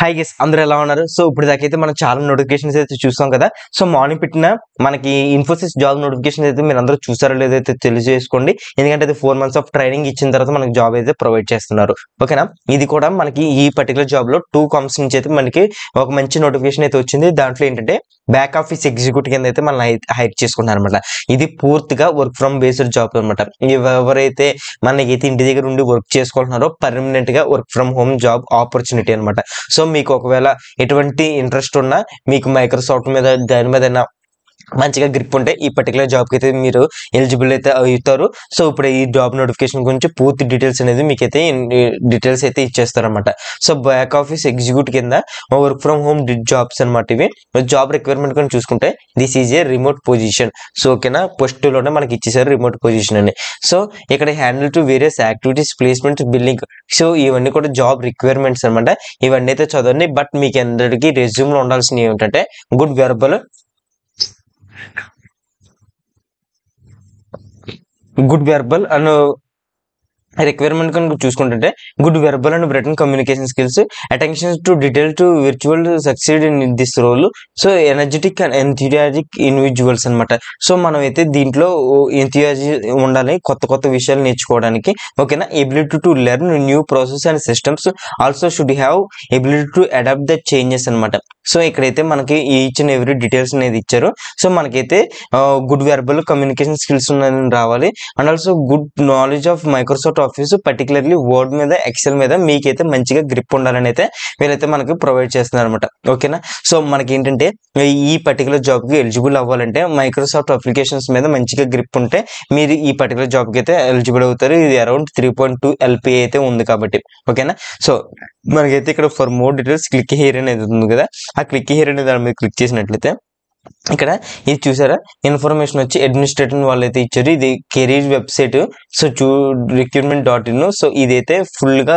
High guess అందరూ ఎలా ఉన్నారు సో ఇప్పుడు దాకైతే మనం చాలా నోటిఫికేషన్స్ అయితే చూస్తాం కదా సో మార్నింగ్ పెట్టిన మనకి ఇన్ఫోసిస్ జాబ్ నోటిఫికేషన్ అయితే మీరు అందరూ చూసారో లేదో అయితే తెలియజేసుకోండి ఎందుకంటే అది ఫోర్ మంత్స్ ఆఫ్ ట్రైనింగ్ ఇచ్చిన తర్వాత మనకి జాబ్ అయితే ప్రొవైడ్ చేస్తున్నారు ఓకేనా ఇది కూడా మనకి ఈ పర్టికులర్ జాబ్ లో టూ కామ్స్ నుంచి అయితే మనకి ఒక మంచి నోటిఫికేషన్ అయితే వచ్చింది దాంట్లో ఏంటంటే బ్యాక్ ఆఫీస్ ఎగ్జిక్యూటివ్ కింద అయితే మనం హైర్ చేసుకుంటాం అనమాట ఇది పూర్తిగా వర్క్ ఫ్రమ్ బేస్డ్ జాబ్ అనమాట ఎవరైతే మనకైతే ఇంటి దగ్గర ఉండి వర్క్ చేసుకుంటున్నారో పర్మనెంట్ గా work from home job opportunity అనమాట సో మీకు ఒకవేళ ఎటువంటి ఇంట్రెస్ట్ ఉన్నా మీకు మైక్రోసాఫ్ట్ మీద దాని మీద మంచిగా గ్రిప్ ఉంటే ఈ పర్టికులర్ జాబ్కి అయితే మీరు ఎలిజిబుల్ అయితే అవుతారు సో ఇప్పుడు ఈ జాబ్ నోటిఫికేషన్ గురించి పూర్తి డీటెయిల్స్ అనేది మీకైతే డీటెయిల్స్ అయితే ఇచ్చేస్తారనమాట సో బ్యాక్ ఆఫీస్ ఎగ్జిక్యూట్ కింద వర్క్ ఫ్రమ్ హోమ్ జాబ్స్ అనమాట ఇవి జాబ్ రిక్వైర్మెంట్ కూడా చూసుకుంటే this is a remote position so ఓకేనా పోస్టులోనే మనకి ఇచ్చేసారు రిమోట్ పొజిషన్ అని సో ఇక్కడ handle to various activities placements building so ఇవన్నీ కూడా జాబ్ రిక్వైర్మెంట్స్ అనమాట ఇవన్నీ అయితే చదవండి బట్ మీకు అందరికీ రెజ్యూమ్లో ఉండాల్సినవి ఏంటంటే good verbal good verbal and uh, requirement కనుక చూసుకుంటుంటే good verbal and written communication skills attention to detail to virtual succeed in this role so energetic and enthusiastic individuals అనమాట సో మనం అయితే దీంట్లో ఎంథియాజి ఉండాలి కొత్త కొత్త విషయాలు నేర్చుకోవడానికి ఓకేనా ability to learn new process and systems also should have ability to adapt the changes అనమాట సో ఇక్కడైతే మనకి ఈచ్ అండ్ ఎవ్రీ డీటెయిల్స్ అనేది ఇచ్చారు సో మనకైతే గుడ్ వెర్బల్ కమ్యూనికేషన్ స్కిల్స్ ఉన్నది రావాలి and also good knowledge of Microsoft Office particularly Word మీద Excel మీద మీకైతే మంచిగా గ్రిప్ ఉండాలని అయితే వీళ్ళైతే మనకి ప్రొవైడ్ చేస్తున్నారు అనమాట ఓకేనా సో మనకి ఏంటంటే ఈ పర్టికులర్ జాబ్కి ఎలిజిబుల్ అవ్వాలంటే మైక్రోసాఫ్ట్ అప్లికేషన్స్ మీద మంచిగా గ్రిప్ ఉంటే మీరు ఈ పర్టికులర్ జాబ్కి అయితే ఎలిజిబుల్ అవుతారు ఇది around three point two LPA అయితే ఉంది కాబట్టి ఓకేనా సో మనకైతే ఇక్కడ for more details click here అనేది ఉంది కదా ఆ క్లిక్ హియర్ అనేది దాని మీద క్లిక్ చేసినట్లయితే ఇక్కడ ఇది చూసారా ఇన్ఫర్మేషన్ వచ్చి వాళ్ళు అయితే ఇచ్చారు ఇది కెరీర్ వెబ్సైట్ సో చూ రిక్రూట్మెంట్ డాట్ ఇన్ సో ఇదైతే ఫుల్గా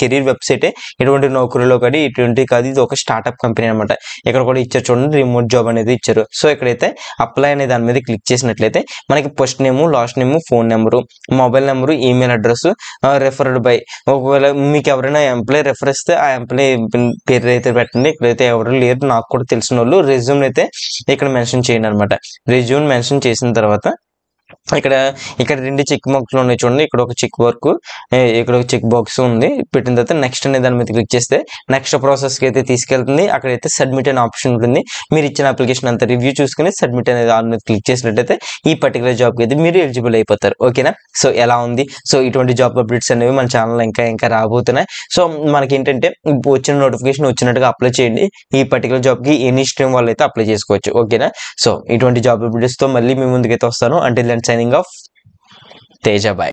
కెరీర్ వెబ్సైటే ఎటువంటి నౌకరీలో కానీ ఇటువంటి కాదు ఇది ఒక స్టార్ట్అప్ కంపెనీ అనమాట ఇక్కడ కూడా ఇచ్చారు చూడండి రిమోట్ జాబ్ అనేది ఇచ్చారు సో ఇక్కడైతే అప్లై అనే దాని మీద క్లిక్ చేసినట్లయితే మనకి first name last name phone number mobile number email address referred by ఒకవేళ మీకు ఎవరైనా ఎంప్లాయ్ రెఫర్ ఇస్తే ఆ ఎంప్లాయ్ పేరు అయితే పెట్టండి ఇక్కడైతే ఎవరు లేరు నాకు కూడా తెలిసిన వాళ్ళు రెజ్యూమ్ అయితే ఇక్కడ మెన్షన్ చేయండి అనమాట రెజ్యూమ్ మెన్షన్ చేసిన తర్వాత ఇక్కడ ఇక్కడ రెండు చెక్ బాక్స్లు ఉన్నాయి చూడండి ఇక్కడ ఒక చెక్ వర్క్ ఇక్కడ ఒక చెక్ బాక్స్ ఉంది పెట్టిన తర్వాత నెక్స్ట్ అనే దాని మీద క్లిక్ చేస్తే నెక్స్ట్ ప్రాసెస్కి అయితే తీసుకెళ్తుంది అక్కడైతే సబ్మిట్ అనే ఆప్షన్ ఉంటుంది మీరు ఇచ్చిన అప్లికేషన్ అంతా రివ్యూ చూసుకుని సబ్మిట్ అనే దాని మీద క్లిక్ చేసినట్టయితే ఈ పర్టికులర్ జాబ్కి అయితే మీరు ఎలిజిబుల్ అయిపోతారు ఓకేనా సో ఎలా ఉంది సో ఇటువంటి జాబ్ అప్డేట్స్ అనేవి మన ఛానల్ ఇంకా ఇంకా రాబోతున్నాయి సో మనకి ఏంటంటే వచ్చిన నోటిఫికేషన్ వచ్చినట్టుగా అప్లై చేయండి ఈ పర్టికులర్ జాబ్కి ఎనీ స్ట్రీమ్ వాళ్ళు అయితే అప్లై చేసుకోవచ్చు ఓకేనా సో ఇటువంటి జాబ్ అప్డేట్స్తో మళ్ళీ మీ ముందుకైతే వస్తాను అంటే దాని Of off. Teja